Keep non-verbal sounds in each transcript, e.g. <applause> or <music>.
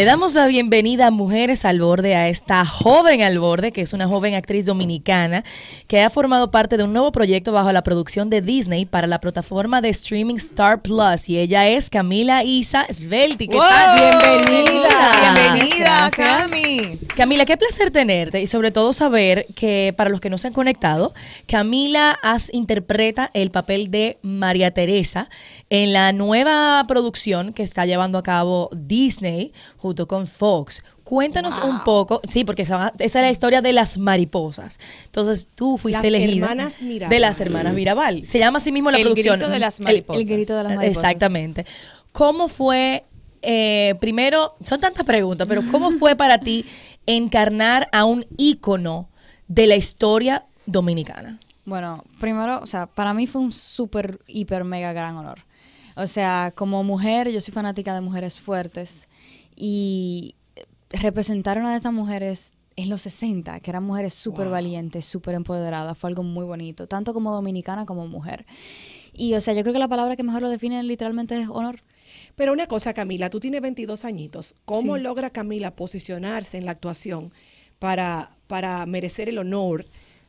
Le damos la bienvenida a Mujeres al Borde, a esta joven al borde, que es una joven actriz dominicana que ha formado parte de un nuevo proyecto bajo la producción de Disney para la plataforma de streaming Star Plus. Y ella es Camila Isa Svelti. ¿Qué tal? Bienvenida. Bienvenida, Cami. Camila, qué placer tenerte y sobre todo saber que para los que no se han conectado, Camila interpreta el papel de María Teresa en la nueva producción que está llevando a cabo Disney con Fox. Cuéntanos un poco, sí, porque esa, es la historia de las mariposas. Entonces tú fuiste elegida de las hermanas Mirabal. Se llama así mismo la producción. El, grito de las mariposas. Exactamente. ¿Cómo fue eh, primero, son tantas preguntas, pero ¿cómo <laughs> fue para ti encarnar a un ícono de la historia dominicana? Bueno, primero, o sea, para mí fue un súper, hiper, mega gran honor. O sea, como mujer, yo soy fanática de mujeres fuertes y representaron a de estas mujeres en los 60, que eran mujeres súper valientes, súper empoderadas, fue algo muy bonito, tanto como dominicana como mujer. Y o sea, yo creo que la palabra que mejor lo define literalmente es honor. Pero una cosa, Camila, tú tienes 22 añitos, ¿cómo logra Camila posicionarse en la actuación para, para merecer el honor?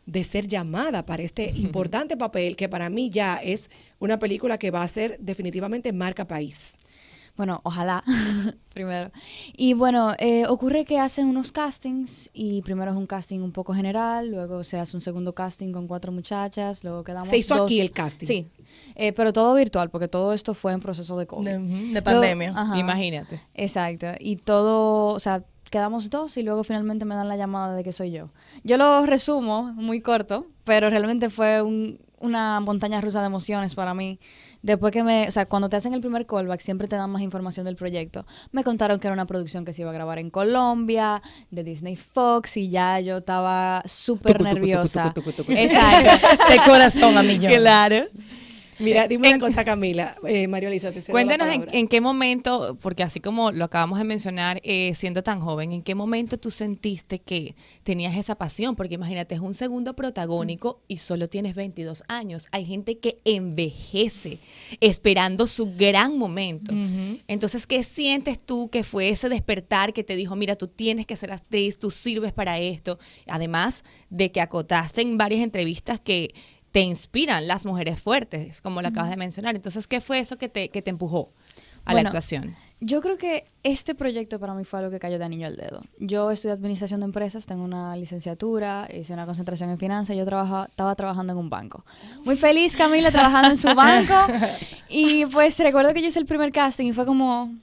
de ser llamada para este <laughs> importante papel que para mí ya es una película que va a ser definitivamente marca país. Bueno, ojalá, <laughs> <laughs> primero. Y bueno, eh, ocurre que hacen unos castings y primero es un casting un poco general, luego se hace un segundo casting con cuatro muchachas, luego quedamos Se hizo aquí el casting. Sí, eh, pero todo virtual, porque todo esto fue en proceso de COVID. De, pandemia, imagínate. Exacto, y todo, o sea, quedamos dos y luego finalmente me dan la llamada de que soy yo. Yo lo resumo muy corto, pero realmente fue una montaña rusa de emociones para mí. Después que me, o sea, cuando te hacen el primer callback, siempre te dan más información del proyecto. Me contaron que era una producción que se iba a grabar en Colombia, de Disney Fox, y ya yo estaba súper nerviosa. Exacto. <laughs> Ese corazón a millón. Claro. Mira, eh, dime una cosa, Camila. Eh, María Cuéntanos en, qué momento, porque así como lo acabamos de mencionar, eh, siendo tan joven, ¿en qué momento tú sentiste que tenías esa pasión? Porque imagínate, es un segundo protagónico mm. y solo tienes 22 años. Hay gente que envejece esperando su gran momento. Entonces, ¿qué sientes tú que fue ese despertar que te dijo, mira, tú tienes que ser actriz, tú sirves para esto? Además de que acotaste en varias entrevistas que te inspiran las mujeres fuertes, como lo acabas de mencionar. Entonces, ¿qué fue eso que te, empujó a la actuación? Yo creo que este proyecto para mí fue algo que cayó de niño al dedo. Yo estudié administración de empresas, tengo una licenciatura, hice una concentración en finanzas, yo estaba trabajando en un banco. Muy feliz Camila trabajando en su banco. <laughs> Y pues recuerdo que yo hice el primer casting y fue como,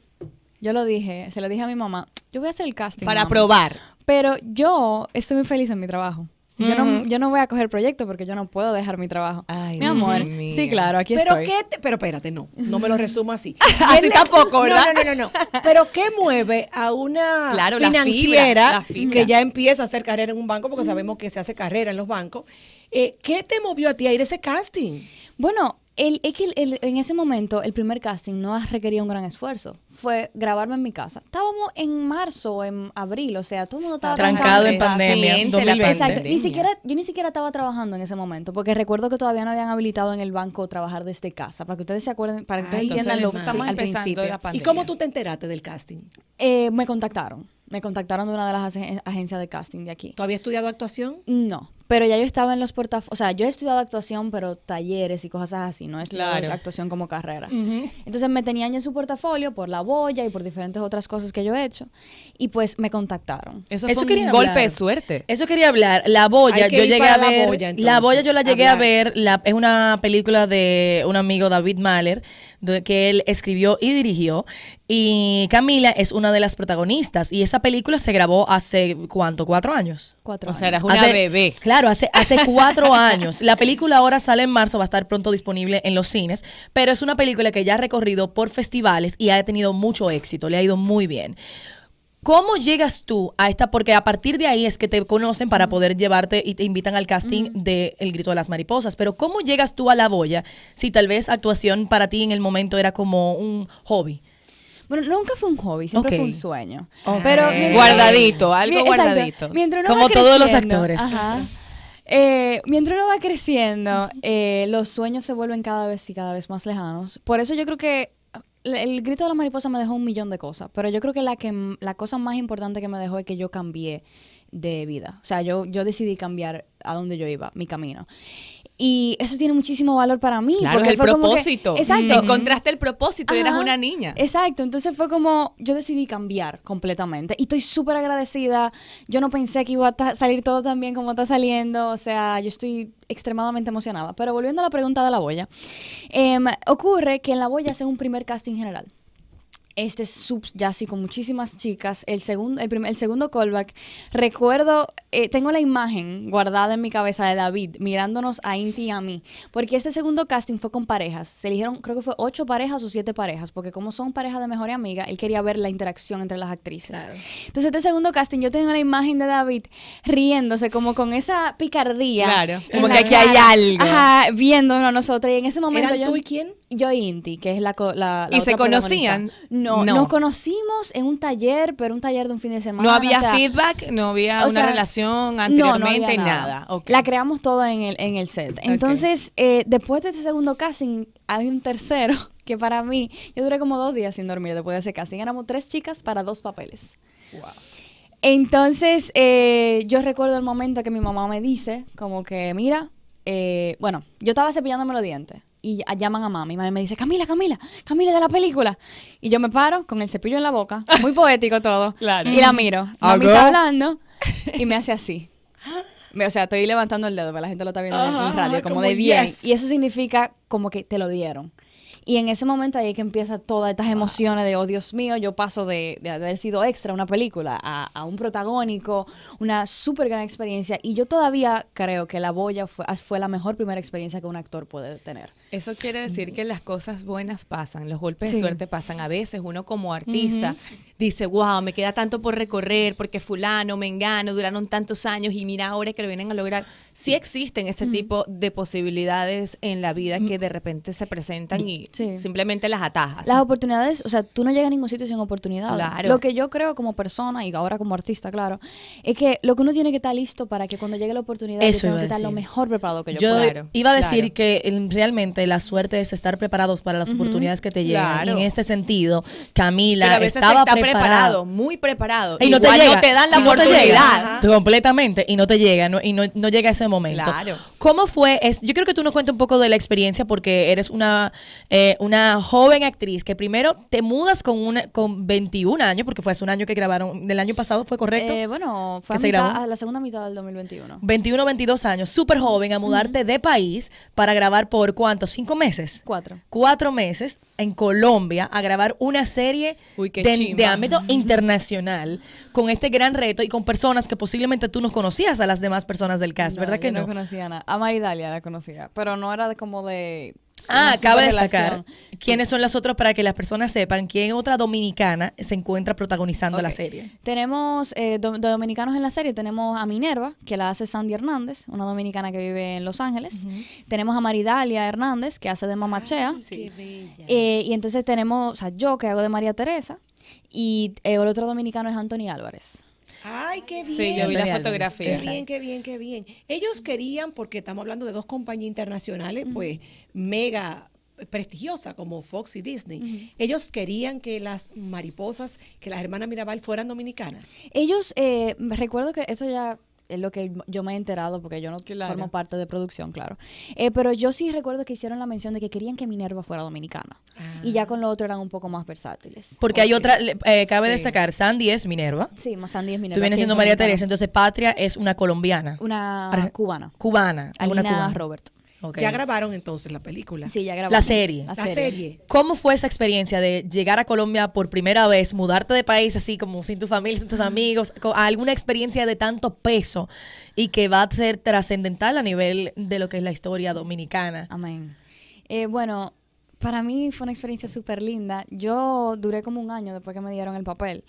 yo lo dije, se lo dije a mi mamá, yo voy a hacer el casting. Para probar. Pero yo estoy muy feliz en mi trabajo yo, no, yo no voy a coger proyecto porque yo no puedo dejar mi trabajo. Ay, mi amor. Sí, claro, aquí ¿Pero Qué pero espérate, no. No me lo <laughs> resumo así. así tampoco, ¿verdad? No, no, no, no. pero ¿qué mueve a una financiera que ya empieza a hacer carrera en un banco? Porque sabemos que se hace carrera en los bancos. Eh, ¿Qué te movió a ti a ir a ese casting? Bueno, el, es que en ese momento el primer casting no requerido un gran esfuerzo fue grabarme en mi casa. Estábamos en marzo o en abril, o sea, todo el mundo estaba trancado en pandemia. Exacto. Ni siquiera, yo ni siquiera estaba trabajando en ese momento, porque recuerdo que todavía no habían habilitado en el banco trabajar desde casa, para que ustedes se acuerden, para que ah, entiendan lo estamos al principio. ¿Y cómo tú te enteraste del casting? Eh, me contactaron. Me contactaron de una de las agencias de casting de aquí. ¿Tú habías estudiado actuación? No, pero ya yo estaba en los portafolios, o sea, yo he estudiado actuación, pero talleres y cosas así, no es estudiado actuación como carrera. Entonces me tenían en su portafolio por la boya y por diferentes otras cosas que yo he hecho. Y pues me contactaron. Eso, fue un quería golpe de suerte. Eso quería hablar. La boya, yo llegué a ver. La boya, yo la llegué a ver. La, es una película de un amigo David Mahler que él escribió y dirigió. Y Camila es una de las protagonistas. Y esa película se grabó hace, ¿cuánto? ¿Cuatro años? Cuatro o sea, era una bebé. Claro, hace, hace <laughs> cuatro años. La película ahora sale en marzo, va a estar pronto disponible en los cines. Pero es una película que ya ha recorrido por festivales y ha tenido mucho éxito. Le ha ido muy bien. ¿Cómo llegas tú a esta? Porque a partir de ahí es que te conocen para poder llevarte y te invitan al casting de El Grito de las Mariposas. Pero ¿cómo llegas tú a la boya si tal vez actuación para ti en el momento era como un hobby? Bueno, nunca fue un hobby, siempre fue un sueño. guardadito, algo guardadito. Como todos los actores. Eh, mientras uno va creciendo, eh, los sueños se vuelven cada vez y cada vez más lejanos. Por eso yo creo que el grito de la mariposa me dejó un millón de cosas, pero yo creo que la que la cosa más importante que me dejó es que yo cambié de vida. O sea, yo, yo decidí cambiar a dónde yo iba, mi camino. Y eso tiene muchísimo valor para mí. porque el propósito. que, exacto. Mm. Encontraste el propósito y eras una niña. Exacto. Entonces fue como, yo decidí cambiar completamente. Y estoy súper agradecida. Yo no pensé que iba a salir todo tan bien como está saliendo. O sea, yo estoy extremadamente emocionada. Pero volviendo a la pregunta de la boya, em, ocurre que en la boya hace un primer casting general este sub ya así con muchísimas chicas, el segundo, el, primer, el segundo callback, recuerdo, eh, tengo la imagen guardada en mi cabeza de David mirándonos a Inti y a mí, porque este segundo casting fue con parejas, se eligieron, creo que fue ocho parejas o siete parejas, porque como son parejas de mejor amiga, él quería ver la interacción entre las actrices. Entonces este segundo casting yo tengo la imagen de David riéndose como con esa picardía. Claro, como que aquí hay algo. Ajá, viéndonos nosotros y en ese momento ¿Eran yo... tú y quién? Yo y Inti, que es la... la, ¿Y se conocían? No no, Nos conocimos en un taller, pero un taller de un fin de semana. No había feedback, no había una relación anteriormente, nada. La creamos toda en el, en el set. Entonces, eh, después de ese segundo casting, hay un tercero <laughs> que para mí, yo duré como dos días sin dormir después de ese casting. Éramos tres chicas para dos papeles. Entonces, eh, yo recuerdo el momento que mi mamá me dice, como que, mira, eh, bueno, yo estaba cepillándome los dientes y llaman a mami. Mami me dice, Camila, Camila, Camila de la película. Y yo me paro con el cepillo en la boca, muy poético todo. <laughs> Y la miro. Mami está hablando y me hace así. O sea, estoy levantando el dedo, pero la gente lo está viendo en radio, como, de bien. Y eso significa como que te lo dieron. Y en ese momento ahí es que empieza todas estas emociones de, oh Dios mío, yo paso de, haber sido extra una película a, un protagónico, una súper gran experiencia. Y yo todavía creo que La Boya fue, fue la mejor primera experiencia que un actor puede tener. Eso quiere decir mm. que las cosas buenas pasan, los golpes de suerte pasan. A veces uno como artista dice, wow, me queda tanto por recorrer porque fulano, me mengano, duraron tantos años y mira ahora que lo vienen a lograr. Sí existen ese tipo de posibilidades en la vida que de repente se presentan y simplemente las atajas. Las oportunidades, o sea, tú no llegas a ningún sitio sin oportunidades. Lo que yo creo como persona y ahora como artista, claro, es que lo que uno tiene que estar listo para que cuando llegue la oportunidad, yo lo mejor preparado que yo, pueda. iba a decir que eh, realmente la suerte es estar preparados para las oportunidades que te llegan. Y en este sentido, Camila estaba preparada, preparado, muy preparado. Y no te, llega, no te dan la oportunidad. completamente. Y no te llega, y no llega ese momento. Claro. ¿Cómo fue? Es, yo creo que tú nos cuentes un poco de la experiencia porque eres una, eh, una joven actriz que primero te mudas con una, con 21 años, porque fue hace un año que grabaron, del año pasado, ¿fue correcto? Eh, bueno, fue a, la segunda mitad del 2021. 21, 22 años, súper joven, a mudarte de país para grabar por cuánto, cinco meses. Cuatro. Cuatro meses en Colombia a grabar una serie de, ámbito internacional con este gran reto y con personas que posiblemente tú no conocías a las demás personas del cast, ¿verdad que no? No conocía nada. A Maridalia la conocía, pero no era de como de... Ah, acaba de destacar quiénes son las otras para que las personas sepan quién otra dominicana se encuentra protagonizando la serie. Tenemos eh, dominicanos en la serie, tenemos a Minerva, que la hace Sandy Hernández, una dominicana que vive en Los Ángeles. Tenemos a Maridalia Hernández, que hace de ah, Mamachea. Chea. Eh, y entonces tenemos o a sea, yo, que hago de María Teresa. Y eh, el otro dominicano es Anthony Álvarez. Ay, qué bien. Sí, yo vi la fotografía. Qué bien, qué bien, qué bien. Ellos querían, porque estamos hablando de dos compañías internacionales, pues mega prestigiosa como Fox y Disney. Ellos querían que las mariposas, que las hermanas Mirabal fueran dominicanas. Ellos, eh, recuerdo que eso ya es lo que yo me he enterado porque yo no formo parte de producción, claro. Eh, pero yo sí recuerdo que hicieron la mención de que querían que Minerva fuera dominicana. Y ya ah. con lo otro eran un poco más versátiles. Porque hay otra, eh, cabe destacar, Sandy es Minerva. Sí, Sandy es Minerva. Tú vienes siendo María Teresa, entonces Patria es una colombiana. Una cubana. Cubana. Alguna cubana. Robert. Ya grabaron entonces la película. Sí, ya grabaron. La serie. La, serie. ¿Cómo fue esa experiencia de llegar a Colombia por primera vez, mudarte de país así como sin tu familia, sin tus amigos, alguna experiencia de tanto peso y que va a ser trascendental a nivel de lo que es la historia dominicana? Amén. Eh, bueno, para mí fue una experiencia súper linda. Yo duré como un año después que me dieron el papel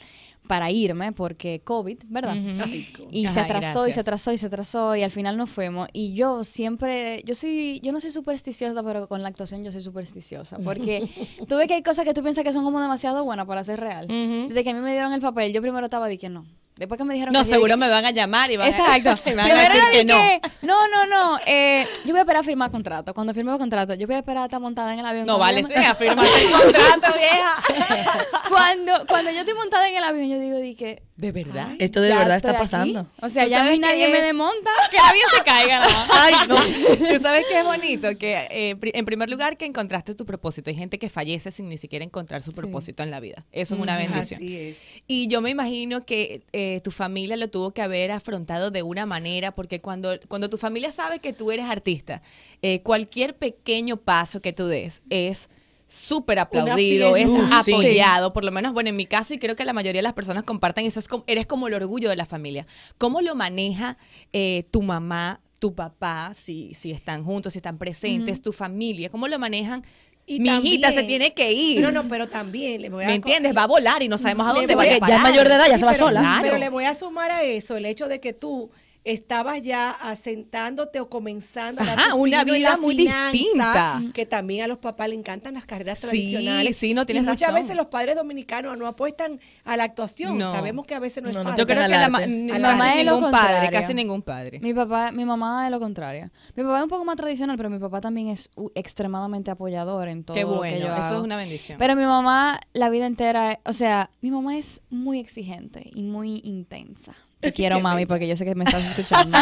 para irme porque COVID, ¿verdad? Y se atrasó y se atrasó y se atrasó y al final no fuimos. Y yo siempre, yo yo no soy supersticiosa, pero con la actuación yo soy supersticiosa porque <laughs> tú que hay cosas que tú piensas que son como demasiado buenas para ser real. Desde que a mí me dieron el papel, yo primero estaba que no Después que me dijeron No, seguro me van a llamar y van, A, <laughs> van a decir que no. no, no, no. Eh, yo voy a esperar a firmar contrato. Cuando firme el contrato, yo voy a esperar a estar montada en el avión. No vale, sí, a <laughs> firmar el contrato, vieja. <laughs> cuando, cuando yo estoy montada en el avión, yo digo, dije. ¿De verdad? Esto de verdad está pasando. O sea, ya ni nadie me desmonta. Que el avión se caiga. Ay, no. Tú sabes que es bonito que, eh, en primer lugar, que encontraste tu propósito. Hay gente que fallece sin ni siquiera encontrar su propósito en la vida. Eso es una bendición. Así es. Y yo me imagino que. Eh, eh, tu familia lo tuvo que haber afrontado de una manera, porque cuando, cuando tu familia sabe que tú eres artista, eh, cualquier pequeño paso que tú des es súper aplaudido, es apoyado, por lo menos, bueno, en mi caso, y creo que la mayoría de las personas comparten eso, es como, eres como el orgullo de la familia. ¿Cómo lo maneja eh, tu mamá, tu papá, si, si están juntos, si están presentes, tu familia? ¿Cómo lo manejan y Mi hijita se tiene que ir. No, no, pero también le voy a. ¿Me entiendes? Va a volar y no sabemos a dónde va a Ya es mayor de edad, ya se va sola. Pero le voy a sumar a eso el hecho de que tú estabas ya asentándote o comenzando una vida muy distinta. Que también a los papás le encantan las carreras tradicionales. Sí, no tienes y muchas veces los padres dominicanos no apuestan a la actuación. Sabemos que a veces no, es fácil. Yo creo que mamá es padre, casi ningún padre. Mi papá, mi mamá es lo contrario. Mi papá es un poco más tradicional, pero mi papá también es extremadamente apoyador en todo bueno, eso es una bendición. Pero mi mamá la vida entera, o sea, mi mamá es muy exigente y muy intensa. Te <laughs> quiero, mami, porque yo sé que me estás escuchando.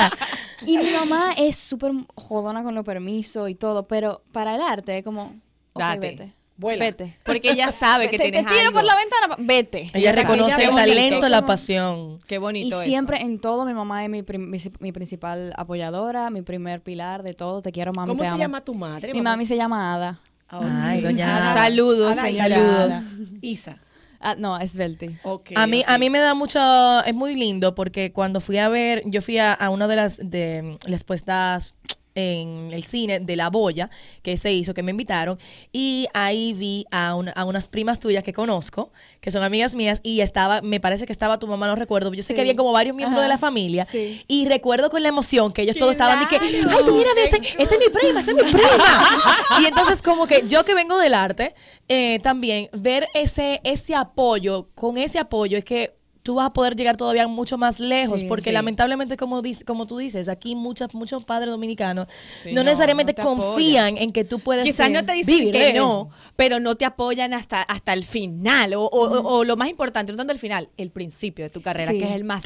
<laughs> y mi mamá es súper jodona con los permisos y todo, pero para el arte es como. Date. Vete. Porque ella sabe que te, tienes te tiro por la ventana, vete. Ella reconoce el talento, la pasión. Qué bonito. Y siempre en todo mi mamá es mi, principal apoyadora, mi primer pilar de todo. Te quiero, mami. ¿Cómo se llama tu madre? Mi mamá? mami se llama Ada. Ay, doña Ada. Saludos, Saludos. Isa. Ah, no, es a mí, a mí me da mucho, es muy lindo porque cuando fui a ver, yo fui a, a una de las de las puestas en el cine de La Boya que se hizo, que me invitaron. Y ahí vi a, unas primas tuyas que conozco, que son amigas mías, y estaba, me parece que estaba tu mamá, no recuerdo. Yo sé que había como varios miembros de la familia. Y recuerdo con la emoción que ellos todos estaban y que, ay, tú mira ese, es mi prima, ese es mi prima. <laughs> y entonces, como que yo que vengo del arte, eh, también ver ese, ese apoyo, con ese apoyo es que tú vas a poder llegar todavía mucho más lejos, porque lamentablemente, como, dice, como tú dices, aquí muchos muchos padres dominicanos no, necesariamente confían en que tú puedes Quizás no eh, te dicen que no, pero no te apoyan hasta, hasta el final, o, o, lo más importante, no tanto el final, el principio de tu carrera, que es el más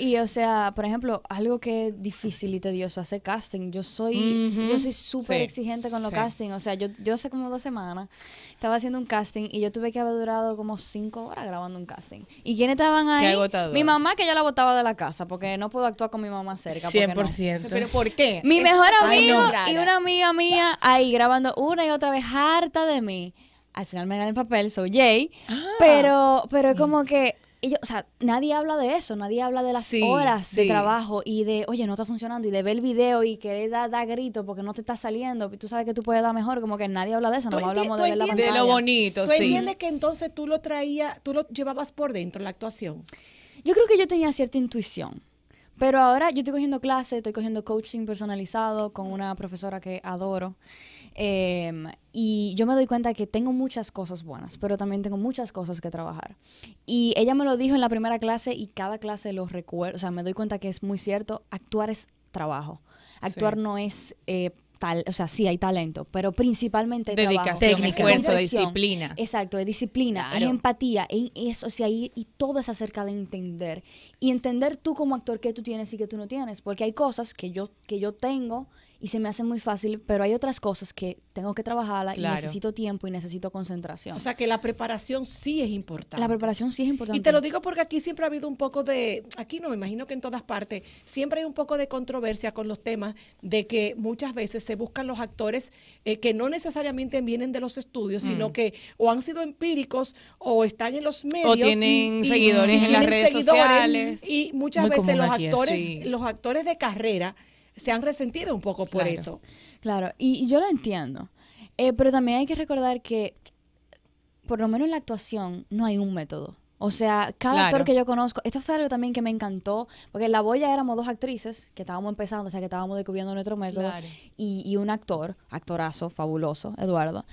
y o sea, por ejemplo, algo que es difícil y tedioso, hacer casting. Yo soy yo soy súper exigente con los casting. o sea, yo, yo hace como dos semanas estaba haciendo un casting y yo tuve que haber durado como cinco horas grabando un casting. Y quién estaban ahí. Mi mamá que yo la botaba de la casa porque no puedo actuar con mi mamá cerca. 100%. ¿Pero por qué? Mi mejor amigo y una amiga mía ahí grabando una y otra vez harta de mí. Al final me gané el papel, soy Jay. Ah. Pero, pero es mm. como que o sea, nadie habla de eso, nadie habla de las horas de trabajo y de, oye, no está funcionando, y de ver el video y que da grito porque no te está saliendo, tú sabes que tú puedes dar mejor, como que nadie habla de eso, no hablamos de ver la pantalla. lo bonito, ¿Tú entiendes que entonces tú lo traías, tú lo llevabas por dentro, la actuación? Yo creo que yo tenía cierta intuición. Pero ahora yo estoy cogiendo clases, estoy cogiendo coaching personalizado con una profesora que adoro. Em, y yo me doy cuenta que tengo muchas cosas buenas, pero también tengo muchas cosas que trabajar. Y ella me lo dijo en la primera clase y cada clase lo recuerdo, o sea, me doy cuenta que es muy cierto, actuar es trabajo. Actuar no es... Eh, tal, o sea, sí hay talento, pero principalmente hay dedicación, técnica, esfuerzo, disciplina. Exacto, es disciplina, Hay es empatía, eso. y, todo es acerca de entender y entender tú como actor qué tú tienes y qué tú no tienes, porque hay cosas que yo que yo tengo y se me hace muy fácil, pero hay otras cosas que tengo que trabajarla y necesito tiempo y necesito concentración. O sea que la preparación sí es importante. La preparación sí es importante. Y te lo digo porque aquí siempre ha habido un poco de, aquí no me imagino que en todas partes, siempre hay un poco de controversia con los temas de que muchas veces se buscan los actores eh, que no necesariamente vienen de los estudios, sino mm. que o han sido empíricos o están en los medios. O tienen seguidores en las redes sociales. Y muchas veces los actores, los actores de carrera se han resentido un poco por eso. Claro, y, yo lo entiendo. Eh, pero también hay que recordar que, por lo menos en la actuación, no hay un método. O sea, cada actor que yo conozco, esto fue algo también que me encantó, porque en La Boya éramos dos actrices que estábamos empezando, o sea, que estábamos descubriendo nuestro método, y, un actor, actorazo, fabuloso, Eduardo.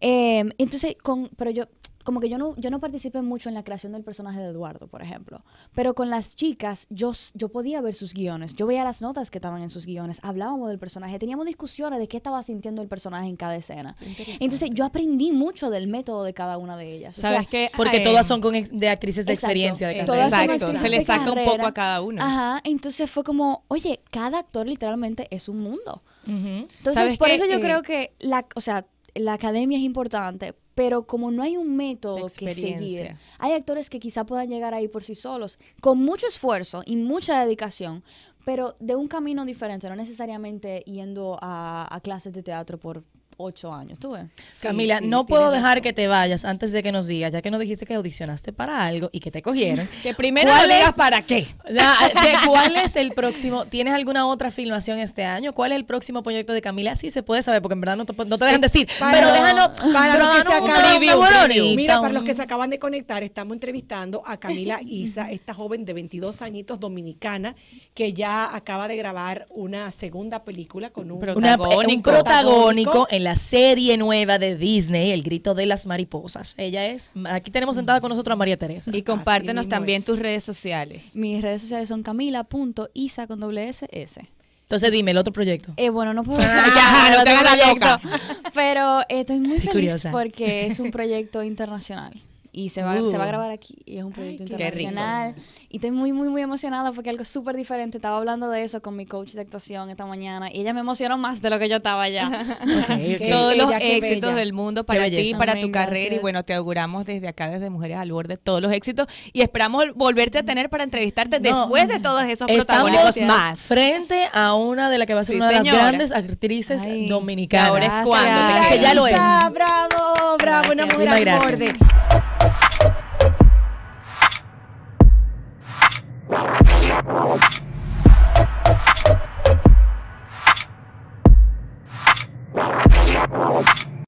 Em, entonces, con, pero yo, como que yo no, yo no participé mucho en la creación del personaje de Eduardo, por ejemplo, pero con las chicas yo, yo podía ver sus guiones, yo veía las notas que estaban en sus guiones, hablábamos del personaje, teníamos discusiones de qué estaba sintiendo el personaje en cada escena. Entonces yo aprendí mucho del método de cada una de ellas. ¿Sabes Porque ah, todas eh, son de actrices de experiencia. De todas exacto, se le saca un poco a cada una. Ajá, entonces fue como, oye, cada actor literalmente es un mundo. Entonces por eso yo eh, creo que la, o sea, la academia es importante, pero como no hay un método que seguir, hay actores que quizá puedan llegar ahí por sí solos, con mucho esfuerzo y mucha dedicación, pero de un camino diferente, no necesariamente yendo a, clases de teatro por ocho años, ¿tú Camila, no puedo dejar que te vayas antes de que nos digas, ya que nos dijiste que audicionaste para algo y que te cogieron. <laughs> que primero ¿cuál para qué. <laughs> ¿Cuál es el próximo? ¿Tienes alguna otra filmación este año? ¿Cuál es el próximo proyecto de Camila? Sí se puede saber, porque en verdad no te, dejan eh, decir. pero déjanos. Para los que se acaban, mira, para los que se acaban de conectar, estamos entrevistando a Camila Isa, esta joven de 22 añitos dominicana que ya acaba de grabar una segunda película con un, protagónico, protagónico la serie nueva de Disney, El Grito de las Mariposas. Ella es, aquí tenemos sentada con nosotros a María Teresa. Y compártenos también tus redes sociales. Mis redes sociales son camila.isa con doble s s. Entonces dime, el otro proyecto. Eh, bueno, no puedo ah, no la Pero estoy muy feliz porque es un proyecto internacional y se va, a uh. grabar aquí y es un proyecto internacional. Y estoy muy, muy, muy emocionada porque algo súper diferente. Estaba hablando de eso con mi coach de actuación esta mañana y ella me emocionó más de lo que yo estaba ya. <laughs> Todos los éxitos del mundo para ti, para tu carrera y bueno, te auguramos desde acá, desde Mujeres al Borde, todos los éxitos y esperamos volverte a tener para entrevistarte después de todos esos estamos más. Frente a una de las que va a ser una de grandes actrices dominicanas. Ahora es cuando. ya lo es. Bravo, bravo, una mujer al borde. Thank you.